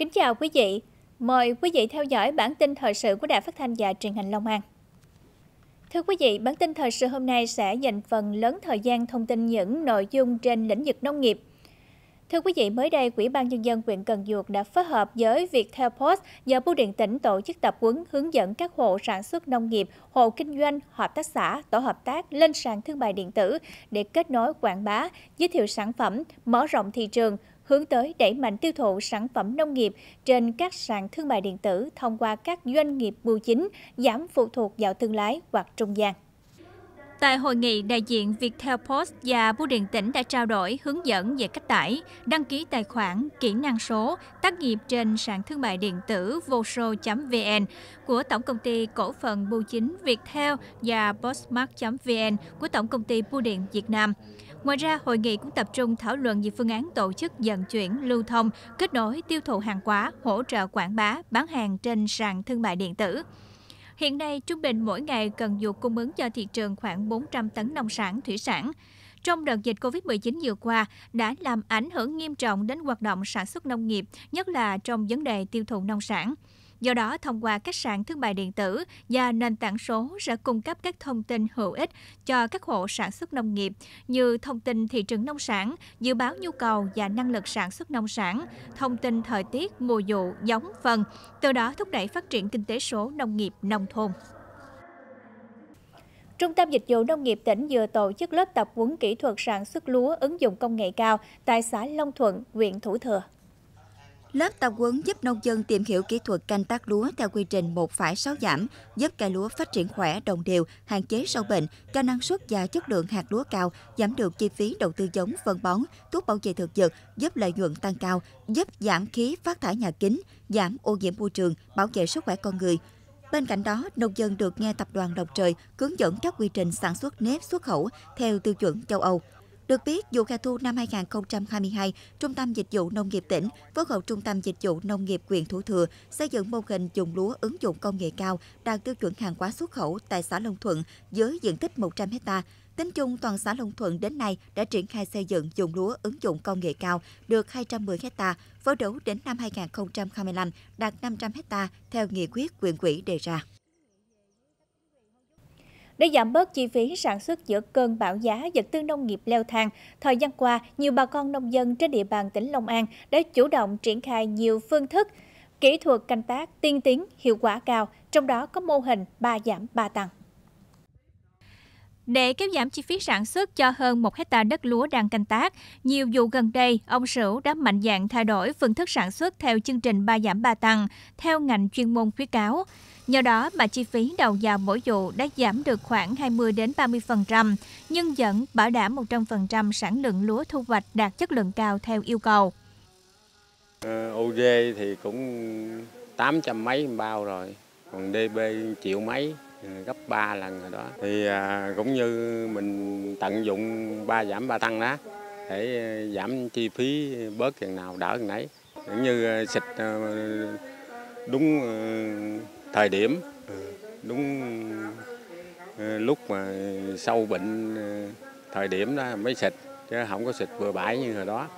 Kính chào quý vị. Mời quý vị theo dõi bản tin thời sự của Đài Phát thanh và Truyền hình Long An. Thưa quý vị, bản tin thời sự hôm nay sẽ dành phần lớn thời gian thông tin những nội dung trên lĩnh vực nông nghiệp. Thưa quý vị, mới đây, Ủy ban Nhân dân huyện Cần Duộc đã phối hợp với Theo Post và Bưu điện tỉnh tổ chức tập huấn hướng dẫn các hộ sản xuất nông nghiệp, hộ kinh doanh, hợp tác xã, tổ hợp tác lên sàn thương mại điện tử để kết nối quảng bá, giới thiệu sản phẩm, mở rộng thị trường, hướng tới đẩy mạnh tiêu thụ sản phẩm nông nghiệp trên các sàn thương mại điện tử thông qua các doanh nghiệp bưu chính, giảm phụ thuộc vào thương lái hoặc trung gian. Tại hội nghị, đại diện Viettel Post và Bưu điện tỉnh đã trao đổi hướng dẫn về cách tải, đăng ký tài khoản, kỹ năng số, tác nghiệp trên sàn thương mại điện tử voso.vn của Tổng công ty Cổ phần Bưu chính Viettel và postmark.vn của Tổng công ty Bưu điện Việt Nam. Ngoài ra, hội nghị cũng tập trung thảo luận về phương án tổ chức dần chuyển, lưu thông, kết nối, tiêu thụ hàng hóa, hỗ trợ quảng bá, bán hàng trên sàn thương mại điện tử. Hiện nay, trung bình mỗi ngày cần dược cung ứng cho thị trường khoảng 400 tấn nông sản, thủy sản. Trong đợt dịch COVID-19 vừa qua đã làm ảnh hưởng nghiêm trọng đến hoạt động sản xuất nông nghiệp, nhất là trong vấn đề tiêu thụ nông sản. Do đó, thông qua các sàn thương mại điện tử và nền tảng số sẽ cung cấp các thông tin hữu ích cho các hộ sản xuất nông nghiệp như thông tin thị trường nông sản, dự báo nhu cầu và năng lực sản xuất nông sản, thông tin thời tiết, mùa vụ, giống, phân, từ đó thúc đẩy phát triển kinh tế số nông nghiệp nông thôn. Trung tâm Dịch vụ Nông nghiệp tỉnh vừa tổ chức lớp tập huấn kỹ thuật sản xuất lúa ứng dụng công nghệ cao tại xã Long Thuận, huyện Thủ Thừa. Lớp tập huấn giúp nông dân tìm hiểu kỹ thuật canh tác lúa theo quy trình 1 phải 6 giảm, giúp cây lúa phát triển khỏe, đồng đều, hạn chế sâu bệnh, cho năng suất và chất lượng hạt lúa cao, giảm được chi phí đầu tư giống, phân bón, thuốc bảo vệ thực vật, giúp lợi nhuận tăng cao, giúp giảm khí phát thải nhà kính, giảm ô nhiễm môi trường, bảo vệ sức khỏe con người. Bên cạnh đó, nông dân được nghe tập đoàn Đồng Trời hướng dẫn các quy trình sản xuất nếp xuất khẩu theo tiêu chuẩn châu Âu. Được biết, vụ hè thu năm 2022, Trung tâm Dịch vụ Nông nghiệp tỉnh phối hợp Trung tâm Dịch vụ Nông nghiệp quyền Thủ Thừa xây dựng mô hình dùng lúa ứng dụng công nghệ cao đạt tiêu chuẩn hàng hóa xuất khẩu tại xã Long Thuận với diện tích 100 hecta. Tính chung, toàn xã Long Thuận đến nay đã triển khai xây dựng dùng lúa ứng dụng công nghệ cao được 210 hecta, phấn đấu đến năm 2025 đạt 500 hecta theo nghị quyết quyền quỹ đề ra. Để giảm bớt chi phí sản xuất giữa cơn bão giá vật tư nông nghiệp leo thang, thời gian qua, nhiều bà con nông dân trên địa bàn tỉnh Long An đã chủ động triển khai nhiều phương thức, kỹ thuật canh tác tiên tiến, hiệu quả cao, trong đó có mô hình ba giảm ba tăng. Để kéo giảm chi phí sản xuất cho hơn 1 hecta đất lúa đang canh tác, nhiều vụ gần đây, ông Sửu đã mạnh dạn thay đổi phương thức sản xuất theo chương trình ba giảm ba tăng, theo ngành chuyên môn khuyến cáo. Nhờ đó mà chi phí đầu vào mỗi vụ đã giảm được khoảng 20 đến 30%, nhưng vẫn bảo đảm 100% sản lượng lúa thu hoạch đạt chất lượng cao theo yêu cầu. Ờ, ô dê thì cũng 800 mấy bao rồi, còn DB triệu mấy, gấp 3 lần rồi đó thì à, cũng như mình tận dụng ba giảm ba tăng đó để à, giảm chi phí bớt chừng nào đỡ chừng nấy cũng như à, xịt đúng thời điểm đúng lúc mà sâu bệnh thời điểm đó mới xịt chứ không có xịt vừa bãi như hồi đó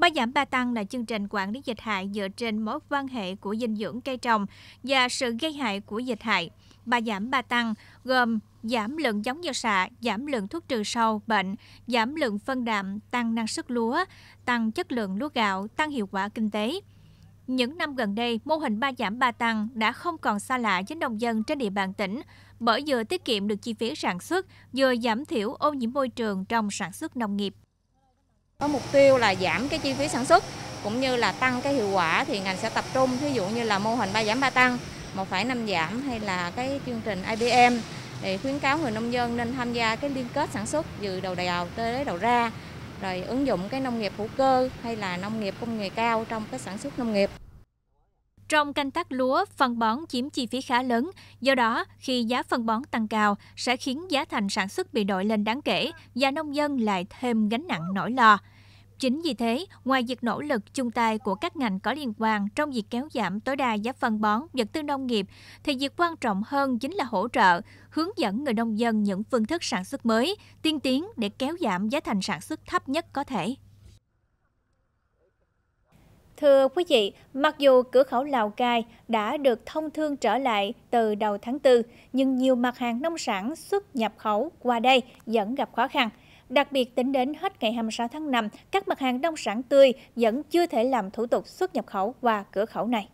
Ba giảm ba tăng là chương trình quản lý dịch hại dựa trên mối quan hệ của dinh dưỡng cây trồng và sự gây hại của dịch hại. Ba giảm ba tăng gồm giảm lượng giống gieo xạ, giảm lượng thuốc trừ sâu, bệnh, giảm lượng phân đạm, tăng năng suất lúa, tăng chất lượng lúa gạo, tăng hiệu quả kinh tế. Những năm gần đây, mô hình ba giảm ba tăng đã không còn xa lạ với nông dân trên địa bàn tỉnh, bởi vừa tiết kiệm được chi phí sản xuất, vừa giảm thiểu ô nhiễm môi trường trong sản xuất nông nghiệp. Có mục tiêu là giảm cái chi phí sản xuất cũng như là tăng cái hiệu quả thì ngành sẽ tập trung ví dụ như là mô hình ba giảm ba tăng, một phải năm giảm hay là cái chương trình IBM để khuyến cáo người nông dân nên tham gia cái liên kết sản xuất từ đầu đào tới đầu ra rồi ứng dụng cái nông nghiệp hữu cơ hay là nông nghiệp công nghệ cao trong cái sản xuất nông nghiệp. Trong canh tác lúa, phân bón chiếm chi phí khá lớn, do đó khi giá phân bón tăng cao sẽ khiến giá thành sản xuất bị đội lên đáng kể và nông dân lại thêm gánh nặng nỗi lo. Chính vì thế, ngoài việc nỗ lực chung tay của các ngành có liên quan trong việc kéo giảm tối đa giá phân bón, vật tư nông nghiệp, thì việc quan trọng hơn chính là hỗ trợ, hướng dẫn người nông dân những phương thức sản xuất mới, tiên tiến để kéo giảm giá thành sản xuất thấp nhất có thể. Thưa quý vị, mặc dù cửa khẩu Lào Cai đã được thông thương trở lại từ đầu tháng 4, nhưng nhiều mặt hàng nông sản xuất nhập khẩu qua đây vẫn gặp khó khăn. Đặc biệt tính đến hết ngày 26 tháng 5, các mặt hàng nông sản tươi vẫn chưa thể làm thủ tục xuất nhập khẩu qua cửa khẩu này.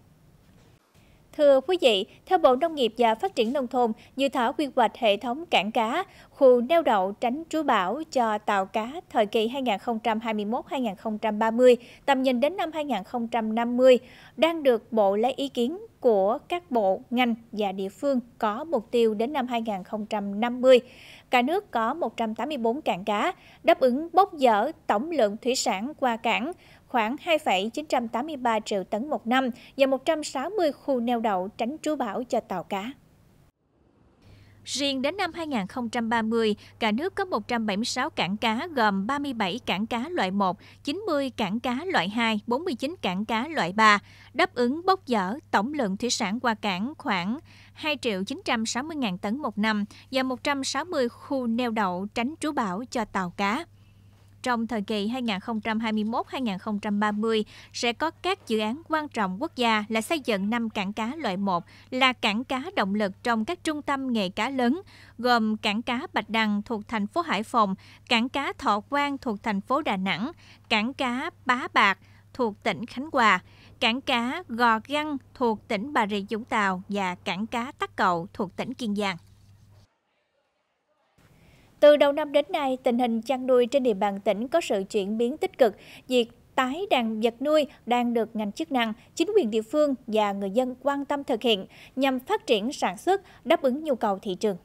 Thưa quý vị, theo Bộ Nông nghiệp và Phát triển Nông thôn, dự thảo quy hoạch hệ thống cảng cá, khu neo đậu tránh trú bão cho tàu cá thời kỳ 2021-2030, tầm nhìn đến năm 2050, đang được Bộ lấy ý kiến của các bộ, ngành và địa phương có mục tiêu đến năm 2050. Cả nước có 184 cảng cá, đáp ứng bốc dở tổng lượng thủy sản qua cảng, khoảng 2,983 triệu tấn một năm và 160 khu neo đậu tránh trú bão cho tàu cá. Riêng đến năm 2030, cả nước có 176 cảng cá gồm 37 cảng cá loại 1, 90 cảng cá loại 2, 49 cảng cá loại 3, đáp ứng bốc dở tổng lượng thủy sản qua cảng khoảng 2 triệu 960 ngàn tấn một năm và 160 khu neo đậu tránh trú bão cho tàu cá trong thời kỳ 2021-2030 sẽ có các dự án quan trọng quốc gia là xây dựng 5 cảng cá loại 1 là cảng cá động lực trong các trung tâm nghề cá lớn, gồm cảng cá Bạch Đằng thuộc thành phố Hải Phòng, cảng cá Thọ Quang thuộc thành phố Đà Nẵng, cảng cá Bá Bạc thuộc tỉnh Khánh Hòa, cảng cá Gò Găng thuộc tỉnh Bà Rịa Vũng Tàu và cảng cá Tắc Cậu thuộc tỉnh Kiên Giang. Từ đầu năm đến nay, tình hình chăn nuôi trên địa bàn tỉnh có sự chuyển biến tích cực. Việc tái đàn vật nuôi đang được ngành chức năng, chính quyền địa phương và người dân quan tâm thực hiện nhằm phát triển sản xuất, đáp ứng nhu cầu thị trường.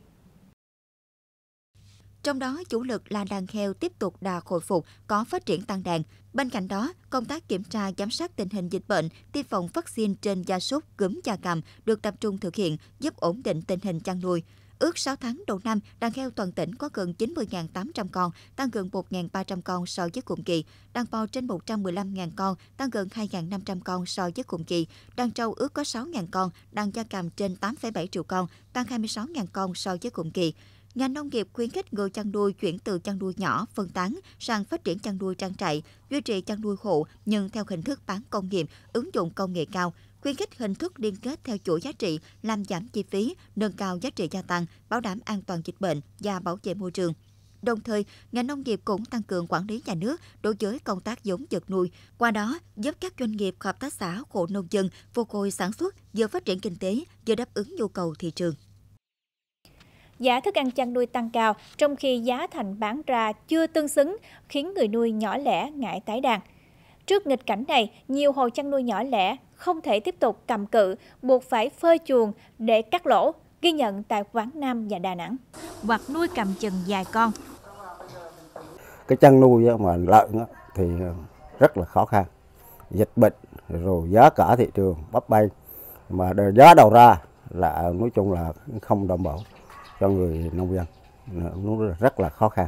Trong đó, chủ lực là đàn heo tiếp tục đà hồi phục, có phát triển tăng đàn. Bên cạnh đó, công tác kiểm tra giám sát tình hình dịch bệnh, tiêm phòng vaccine trên gia súc, cúm gia cầm được tập trung thực hiện, giúp ổn định tình hình chăn nuôi. Ước 6 tháng đầu năm, đàn heo toàn tỉnh có gần 90.800 con, tăng gần 1.300 con so với cùng kỳ. Đàn bò trên 115.000 con, tăng gần 2.500 con so với cùng kỳ. Đàn trâu ước có 6.000 con, đàn gia cầm trên 8,7 triệu con, tăng 26.000 con so với cùng kỳ ngành nông nghiệp khuyến khích người chăn nuôi chuyển từ chăn nuôi nhỏ phân tán sang phát triển chăn nuôi trang trại duy trì chăn nuôi hộ nhưng theo hình thức bán công nghiệp ứng dụng công nghệ cao khuyến khích hình thức liên kết theo chuỗi giá trị làm giảm chi phí, nâng cao giá trị gia tăng, bảo đảm an toàn dịch bệnh và bảo vệ môi trường. Đồng thời, ngành nông nghiệp cũng tăng cường quản lý nhà nước đối với công tác giống vật nuôi, qua đó giúp các doanh nghiệp hợp tác xã hộ nông dân phục hồi sản xuất, vừa phát triển kinh tế, vừa đáp ứng nhu cầu thị trường. Giá thức ăn chăn nuôi tăng cao, trong khi giá thành bán ra chưa tương xứng, khiến người nuôi nhỏ lẻ ngại tái đàn. Trước nghịch cảnh này, nhiều hộ chăn nuôi nhỏ lẻ không thể tiếp tục cầm cự, buộc phải phơi chuồng để cắt lỗ, ghi nhận tại Quảng Nam và Đà Nẵng. Hoặc nuôi cầm chừng dài con. Cái chăn nuôi mà lợn thì ờ, rất là khó khăn. Dịch bệnh, rồi giá cả thị trường bấp bênh mà giá đầu ra là nói chung là không đảm bảo cho người nông dân ờ, nó rất là khó khăn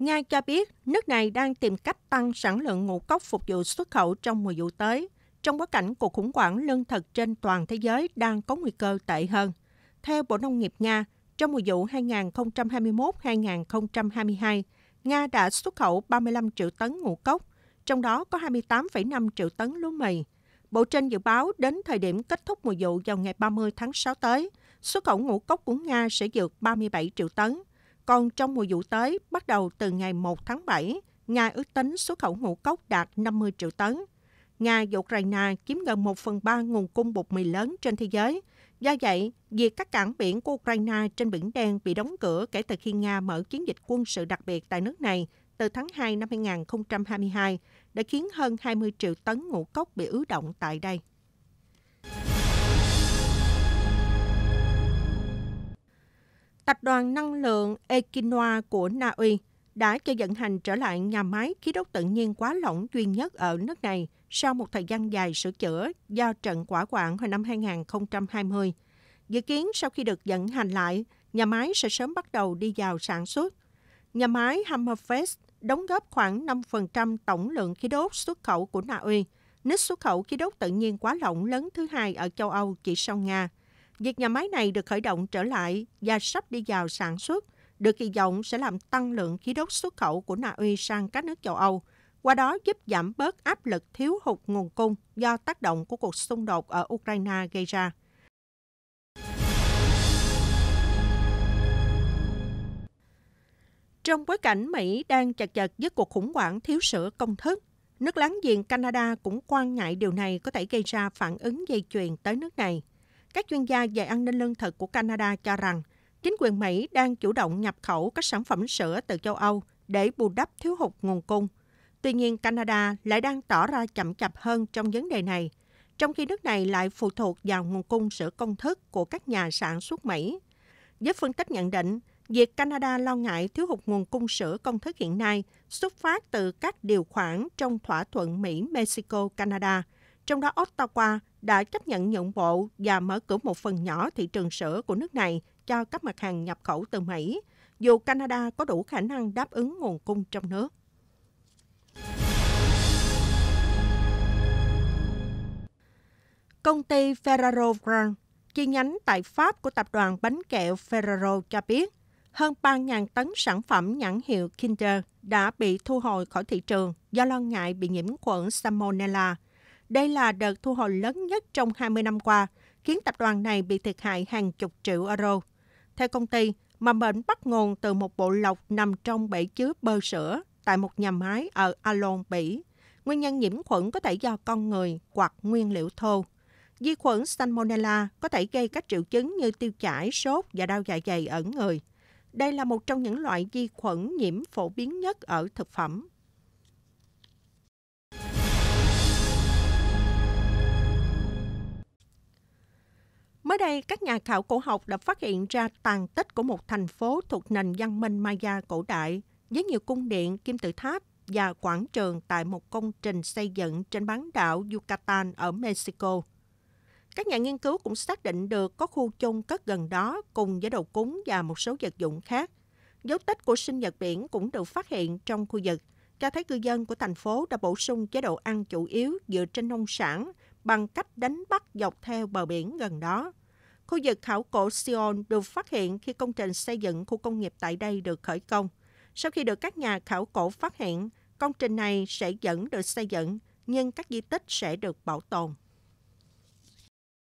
Nga cho biết nước này đang tìm cách tăng sản lượng ngũ cốc phục vụ xuất khẩu trong mùa vụ tới, trong bối cảnh cuộc khủng hoảng lương thực trên toàn thế giới đang có nguy cơ tệ hơn. Theo Bộ Nông nghiệp Nga, trong mùa vụ 2021-2022, Nga đã xuất khẩu 35 triệu tấn ngũ cốc, trong đó có 28,5 triệu tấn lúa mì. Bộ trên dự báo đến thời điểm kết thúc mùa vụ vào ngày 30 tháng 6 tới, xuất khẩu ngũ cốc của Nga sẽ vượt 37 triệu tấn, còn trong mùa vụ tới, bắt đầu từ ngày 1 tháng 7, Nga ước tính xuất khẩu ngũ cốc đạt 50 triệu tấn. Nga và Ukraine chiếm gần 1 phần 3 nguồn cung bột mì lớn trên thế giới. Do vậy, việc các cảng biển của Ukraine trên Biển Đen bị đóng cửa kể từ khi Nga mở chiến dịch quân sự đặc biệt tại nước này từ tháng 2 năm 2022 đã khiến hơn 20 triệu tấn ngũ cốc bị ứ động tại đây. Tập đoàn năng lượng Equinoa của Na Uy đã cho vận hành trở lại nhà máy khí đốt tự nhiên quá lỏng duy nhất ở nước này sau một thời gian dài sửa chữa do trận quả quạng hồi năm 2020. Dự kiến sau khi được vận hành lại, nhà máy sẽ sớm bắt đầu đi vào sản xuất. Nhà máy Hammerfest đóng góp khoảng 5% tổng lượng khí đốt xuất khẩu của Na Uy, nước xuất khẩu khí đốt tự nhiên quá lỏng lớn thứ hai ở châu Âu chỉ sau Nga – Việc nhà máy này được khởi động trở lại và sắp đi vào sản xuất được kỳ vọng sẽ làm tăng lượng khí đốt xuất khẩu của Na Uy sang các nước châu Âu, qua đó giúp giảm bớt áp lực thiếu hụt nguồn cung do tác động của cuộc xung đột ở Ukraine gây ra. Trong bối cảnh Mỹ đang chật chật với cuộc khủng hoảng thiếu sữa công thức, nước láng giềng Canada cũng quan ngại điều này có thể gây ra phản ứng dây chuyền tới nước này. Các chuyên gia về an ninh lương thực của Canada cho rằng chính quyền Mỹ đang chủ động nhập khẩu các sản phẩm sữa từ châu Âu để bù đắp thiếu hụt nguồn cung. Tuy nhiên, Canada lại đang tỏ ra chậm chạp hơn trong vấn đề này, trong khi nước này lại phụ thuộc vào nguồn cung sữa công thức của các nhà sản xuất Mỹ. Với phân tích nhận định, việc Canada lo ngại thiếu hụt nguồn cung sữa công thức hiện nay xuất phát từ các điều khoản trong thỏa thuận Mỹ-Mexico-Canada, trong đó Ottawa đã chấp nhận nhượng bộ và mở cửa một phần nhỏ thị trường sữa của nước này cho các mặt hàng nhập khẩu từ Mỹ, dù Canada có đủ khả năng đáp ứng nguồn cung trong nước. Công ty Ferraro Grand, chi nhánh tại Pháp của tập đoàn bánh kẹo Ferraro cho biết, hơn 3.000 tấn sản phẩm nhãn hiệu Kinder đã bị thu hồi khỏi thị trường do lo ngại bị nhiễm khuẩn Salmonella – đây là đợt thu hồi lớn nhất trong 20 năm qua, khiến tập đoàn này bị thiệt hại hàng chục triệu euro. Theo công ty, mầm bệnh bắt nguồn từ một bộ lọc nằm trong bể chứa bơ sữa tại một nhà máy ở Alon, Bỉ. Nguyên nhân nhiễm khuẩn có thể do con người hoặc nguyên liệu thô. Di khuẩn Salmonella có thể gây các triệu chứng như tiêu chảy, sốt và đau dạ dày ở người. Đây là một trong những loại vi khuẩn nhiễm phổ biến nhất ở thực phẩm. Mới đây, các nhà khảo cổ học đã phát hiện ra tàn tích của một thành phố thuộc nền văn minh Maya cổ đại, với nhiều cung điện, kim tự tháp và quảng trường tại một công trình xây dựng trên bán đảo Yucatan ở Mexico. Các nhà nghiên cứu cũng xác định được có khu chôn cất gần đó cùng với đầu cúng và một số vật dụng khác. Dấu tích của sinh vật biển cũng được phát hiện trong khu vực, cho thấy cư dân của thành phố đã bổ sung chế độ ăn chủ yếu dựa trên nông sản bằng cách đánh bắt dọc theo bờ biển gần đó. Khu vực khảo cổ Sion được phát hiện khi công trình xây dựng khu công nghiệp tại đây được khởi công. Sau khi được các nhà khảo cổ phát hiện, công trình này sẽ dẫn được xây dựng, nhưng các di tích sẽ được bảo tồn.